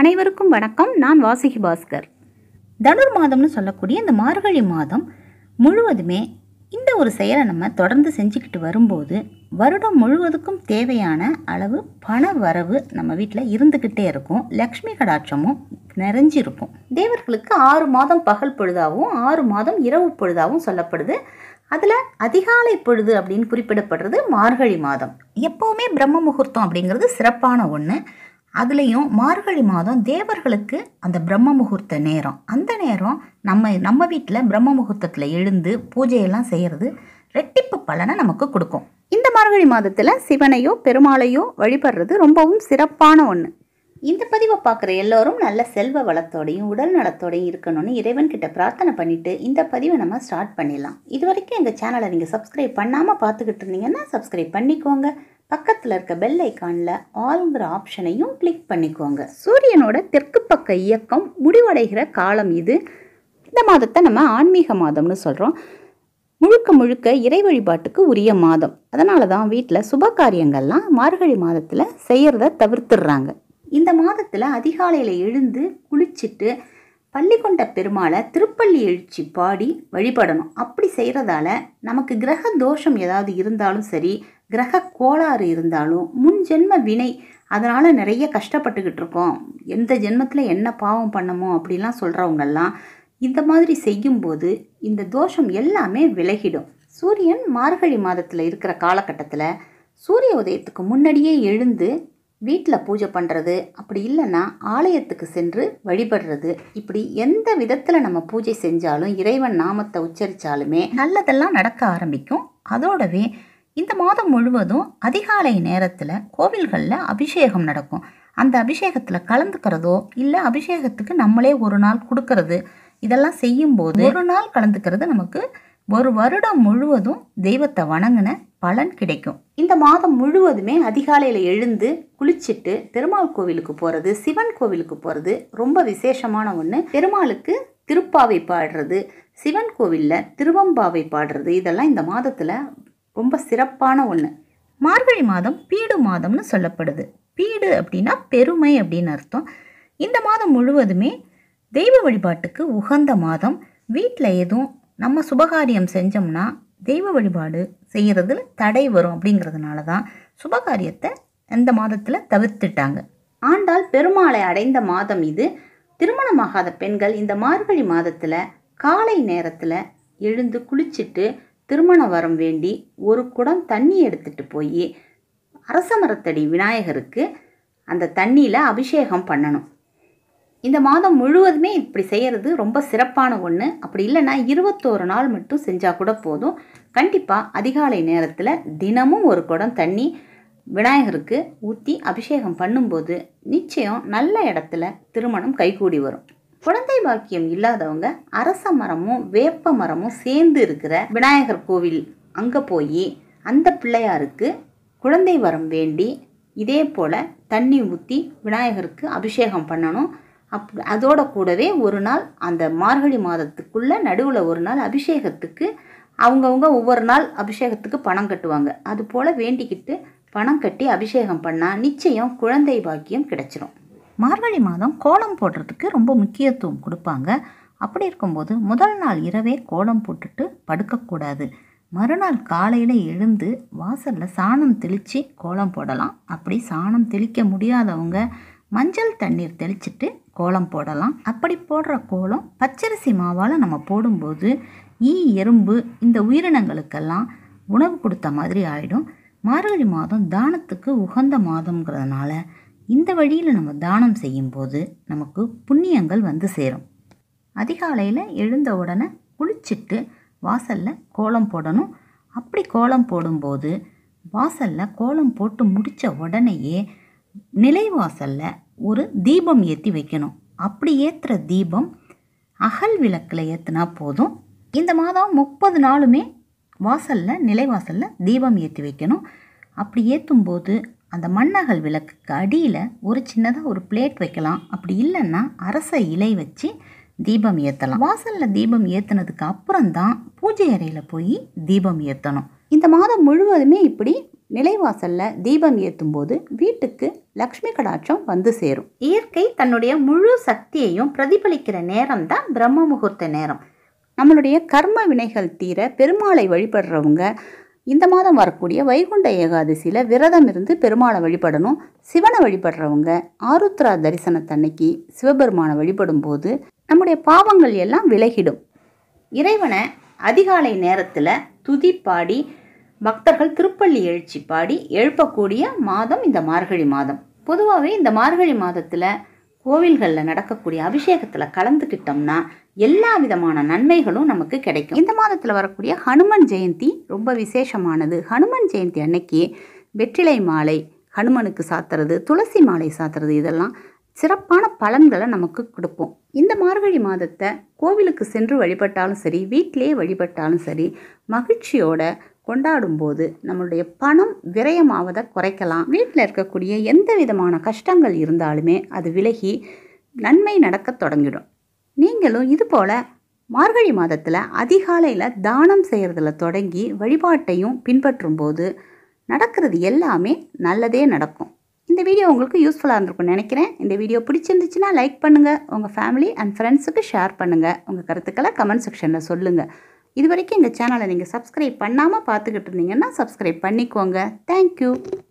அனைவருக்கும் வணக்கம் நான் வாசுகி பாஸ்கர் தனுர் மாதம்னு சொல்லக்கூடிய இந்த மார்கழி மாதம் முழுவதுமே இந்த ஒரு செயலை நம்ம தொடர்ந்து செஞ்சுக்கிட்டு வரும்போது வருடம் முழுவதுக்கும் தேவையான அளவு பண வரவு நம்ம வீட்டில் இருந்துக்கிட்டே இருக்கும் லக்ஷ்மி கடாட்சமும் நிறைஞ்சிருக்கும் தேவர்களுக்கு ஆறு மாதம் பகல் பொழுதாகவும் ஆறு மாதம் இரவு பொழுதாகவும் சொல்லப்படுது அதில் அதிகாலை பொழுது அப்படின்னு குறிப்பிடப்படுறது மார்கழி மாதம் எப்போவுமே பிரம்ம முகூர்த்தம் அப்படிங்கிறது சிறப்பான ஒன்று அதுலேயும் மார்கழி மாதம் தேவர்களுக்கு அந்த பிரம்ம முகூர்த்த நேரம் அந்த நேரம் நம்ம நம்ம வீட்டில் பிரம்ம முகூர்த்தத்தில் எழுந்து பூஜையெல்லாம் செய்கிறது ரெட்டிப்பு பலனை நமக்கு கொடுக்கும் இந்த மார்கழி மாதத்தில் சிவனையோ பெருமாளையோ வழிபடுறது ரொம்பவும் சிறப்பான ஒன்று இந்த பதிவை பார்க்குற எல்லோரும் நல்ல செல்வ வளத்தோடையும் உடல் நலத்தோடையும் இருக்கணும்னு இறைவன்கிட்ட பிரார்த்தனை பண்ணிவிட்டு இந்த பதிவை நம்ம ஸ்டார்ட் பண்ணிடலாம் இது வரைக்கும் எங்கள் சேனலை நீங்கள் சப்ஸ்கிரைப் பண்ணாமல் பார்த்துக்கிட்டு இருந்தீங்கன்னா சப்ஸ்கிரைப் பண்ணிக்கோங்க பக்கத்தில் இருக்க பெல் ஐக்கானில் ஆளுங்கிற ஆப்ஷனையும் கிளிக் பண்ணிக்கோங்க சூரியனோட தெற்கு பக்க இயக்கம் முடிவடைகிற காலம் இது இந்த மாதத்தை நம்ம ஆன்மீக மாதம்னு சொல்கிறோம் முழுக்க முழுக்க இறை வழிபாட்டுக்கு உரிய மாதம் அதனால தான் வீட்டில் சுப காரியங்கள்லாம் மார்கழி மாதத்தில் செய்கிறத தவிர்த்துடுறாங்க இந்த மாதத்தில் அதிகாலையில் எழுந்து குளிச்சுட்டு பள்ளிக்கொண்ட பெருமாளை திருப்பள்ளி எழுச்சி பாடி வழிபடணும் அப்படி செய்கிறதால நமக்கு கிரக தோஷம் ஏதாவது இருந்தாலும் சரி கிரக கோளாறு இருந்தாலும் முன் ஜென்ம வினை அதனால் நிறைய கஷ்டப்பட்டுக்கிட்டு இருக்கோம் எந்த ஜென்மத்தில் என்ன பாவம் பண்ணமோ அப்படிலாம் சொல்கிறவங்கெல்லாம் இந்த மாதிரி செய்யும்போது இந்த தோஷம் எல்லாமே விலகிடும் சூரியன் மார்கழி மாதத்தில் இருக்கிற காலகட்டத்தில் சூரிய உதயத்துக்கு முன்னாடியே எழுந்து வீட்டில் பூஜை பண்ணுறது அப்படி இல்லைன்னா ஆலயத்துக்கு சென்று வழிபடுறது இப்படி எந்த விதத்தில் நம்ம பூஜை செஞ்சாலும் இறைவன் நாமத்தை உச்சரித்தாலுமே நல்லதெல்லாம் நடக்க ஆரம்பிக்கும் அதோடவே இந்த மாதம் முழுவதும் அதிகாலை நேரத்தில் கோவில்களில் அபிஷேகம் நடக்கும் அந்த அபிஷேகத்தில் கலந்துக்கிறதோ இல்லை அபிஷேகத்துக்கு நம்மளே ஒரு நாள் கொடுக்கறது இதெல்லாம் செய்யும்போது ஒரு நாள் கலந்துக்கிறது நமக்கு ஒரு வருடம் முழுவதும் தெய்வத்தை வணங்கின பலன் கிடைக்கும் இந்த மாதம் முழுவதுமே அதிகாலையில் எழுந்து குளிச்சுட்டு பெருமாள் கோவிலுக்கு போகிறது சிவன் கோவிலுக்கு போகிறது ரொம்ப விசேஷமான ஒன்று பெருமாளுக்கு திருப்பாவை பாடுறது சிவன் கோவிலில் திருவம்பாவை பாடுறது இதெல்லாம் இந்த மாதத்தில் ரொம்ப சிறப்பான ஒன்று மார்கழி மாதம் பீடு மாதம்னு சொல்லப்படுது பீடு அப்படின்னா பெருமை அப்படின்னு அர்த்தம் இந்த மாதம் முழுவதுமே தெய்வ வழிபாட்டுக்கு உகந்த மாதம் வீட்டில் எதுவும் நம்ம சுபகாரியம் செஞ்சோம்னா தெய்வ வழிபாடு செய்கிறதுல தடை வரும் அப்படிங்கிறதுனால தான் சுபகாரியத்தை இந்த மாதத்தில் தவிர்த்துட்டாங்க ஆண்டால் பெருமாளை அடைந்த மாதம் இது திருமணமாகாத பெண்கள் இந்த மார்கழி மாதத்தில் காலை நேரத்தில் எழுந்து குளிச்சுட்டு திருமண வரம் வேண்டி ஒரு குடம் தண்ணி எடுத்துகிட்டு போய் அரச மரத்தடி விநாயகருக்கு அந்த தண்ணியில் அபிஷேகம் பண்ணணும் இந்த மாதம் முழுவதுமே இப்படி செய்கிறது ரொம்ப சிறப்பான ஒன்று அப்படி இல்லைன்னா இருபத்தோரு நாள் மட்டும் செஞ்சால் கூட போதும் கண்டிப்பாக அதிகாலை நேரத்தில் தினமும் ஒரு குடம் தண்ணி விநாயகருக்கு ஊற்றி அபிஷேகம் பண்ணும்போது நிச்சயம் நல்ல இடத்துல திருமணம் கைகூடி வரும் குழந்தை பாக்கியம் இல்லாதவங்க அரச மரமும் வேப்ப மரமும் சேர்ந்து இருக்கிற விநாயகர் கோவில் அங்கே போய் அந்த பிள்ளையாருக்கு குழந்தை வரம் வேண்டி இதே போல் தண்ணி ஊற்றி விநாயகருக்கு அபிஷேகம் பண்ணணும் அப் அதோட கூடவே ஒரு நாள் அந்த மார்கழி மாதத்துக்குள்ளே நடுவில் ஒரு நாள் அபிஷேகத்துக்கு அவங்கவுங்க ஒவ்வொரு நாள் அபிஷேகத்துக்கு பணம் கட்டுவாங்க அது போல் வேண்டிக்கிட்டு பணம் கட்டி அபிஷேகம் பண்ணால் நிச்சயம் குழந்தை பாக்கியம் கிடைச்சிரும் மார்கழி மாதம் கோலம் போடுறதுக்கு ரொம்ப முக்கியத்துவம் கொடுப்பாங்க அப்படி இருக்கும்போது முதல் நாள் இரவே கோலம் போட்டுட்டு படுக்கக்கூடாது மறுநாள் காலையில் எழுந்து வாசலில் சாணம் தெளித்து கோலம் போடலாம் அப்படி சாணம் தெளிக்க முடியாதவங்க மஞ்சள் தண்ணீர் தெளிச்சிட்டு கோலம் போடலாம் அப்படி போடுற கோலம் பச்சரிசி மாவால் நம்ம போடும்போது ஈ எறும்பு இந்த உயிரினங்களுக்கெல்லாம் உணவு கொடுத்த மாதிரி ஆகிடும் மார்கழி மாதம் தானத்துக்கு உகந்த மாதம்ங்கிறதுனால இந்த வழியில் நம்ம தானம் செய்யும்போது நமக்கு புண்ணியங்கள் வந்து சேரும் அதிகாலையில் எழுந்த உடனே குளிச்சுட்டு வாசலில் கோலம் போடணும் அப்படி கோலம் போடும்போது வாசலில் கோலம் போட்டு முடித்த உடனேயே நிலைவாசலில் ஒரு தீபம் ஏற்றி வைக்கணும் அப்படி ஏற்றுற தீபம் அகல் விளக்கில் ஏற்றினா போதும் இந்த மாதம் முப்பது நாளுமே வாசலில் நிலைவாசலில் தீபம் ஏற்றி வைக்கணும் அப்படி ஏற்றும் போது அந்த மண்ணகல் விளக்குக்கு அடியில் ஒரு சின்னதாக ஒரு பிளேட் வைக்கலாம் அப்படி இல்லைன்னா அரச இலை வச்சு தீபம் ஏற்றலாம் வாசலில் தீபம் ஏற்றினதுக்கு அப்புறம் தான் பூஜை அறையில் போய் தீபம் ஏற்றணும் இந்த மாதம் முழுவதுமே இப்படி நிலைவாசலில் தீபம் ஏற்றும் போது வீட்டுக்கு லக்ஷ்மி கடாட்சம் வந்து சேரும் இயற்கை தன்னுடைய முழு சக்தியையும் பிரதிபலிக்கிற நேரம் தான் பிரம்ம முகூர்த்த நேரம் நம்மளுடைய கர்ம வினைகள் தீர பெருமாளை வழிபடுறவங்க இந்த மாதம் வரக்கூடிய வைகுண்ட ஏகாதசியில் விரதம் இருந்து பெருமாளை வழிபடணும் சிவனை வழிபடுறவங்க ஆருத்ரா தரிசனத்தன்னைக்கு சிவபெருமானை வழிபடும் போது நம்முடைய பாவங்கள் எல்லாம் விலகிடும் இறைவனை அதிகாலை நேரத்தில் துதி பாடி பக்தர்கள் திருப்பள்ளி எழுச்சி பாடி எழுப்பக்கூடிய மாதம் இந்த மார்கழி மாதம் பொதுவாகவே இந்த மார்கழி மாதத்தில் கோவில்களில் நடக்கக்கூடிய அபிஷேகத்தில் கலந்துக்கிட்டோம்னா எல்லா விதமான நன்மைகளும் நமக்கு கிடைக்கும் இந்த மாதத்தில் வரக்கூடிய ஹனுமன் ஜெயந்தி ரொம்ப விசேஷமானது ஹனுமன் ஜெயந்தி அன்னைக்கு வெற்றிலை மாலை ஹனுமனுக்கு சாத்துறது துளசி மாலை சாத்துறது இதெல்லாம் சிறப்பான பலன்களை நமக்கு கொடுப்போம் இந்த மார்கழி மாதத்தை கோவிலுக்கு சென்று வழிபட்டாலும் சரி வீட்டிலே வழிபட்டாலும் சரி மகிழ்ச்சியோட கொண்டாடும்போது நம்மளுடைய பணம் விரயமாவதை குறைக்கலாம் வீட்டில் இருக்கக்கூடிய எந்த விதமான கஷ்டங்கள் இருந்தாலுமே அது விலகி நன்மை நடக்க தொடங்கிடும் நீங்களும் இது போல் மார்கழி மாதத்தில் அதிகாலையில் தானம் செய்கிறதுல தொடங்கி வழிபாட்டையும் பின்பற்றும் போது நடக்கிறது எல்லாமே நல்லதே நடக்கும் இந்த வீடியோ உங்களுக்கு யூஸ்ஃபுல்லாக இருந்திருக்கும்னு நினைக்கிறேன் இந்த வீடியோ பிடிச்சிருந்துச்சுன்னா லைக் பண்ணுங்கள் உங்கள் ஃபேமிலி அண்ட் ஃப்ரெண்ட்ஸுக்கு ஷேர் பண்ணுங்கள் உங்கள் கருத்துக்களை கமெண்ட் செக்ஷனில் சொல்லுங்கள் இது வரைக்கும் எங்கள் சேனலை நீங்கள் சப்ஸ்கிரைப் பண்ணாமல் பார்த்துக்கிட்டு இருந்தீங்கன்னா சப்ஸ்கிரைப் பண்ணிக்கோங்க தேங்க்யூ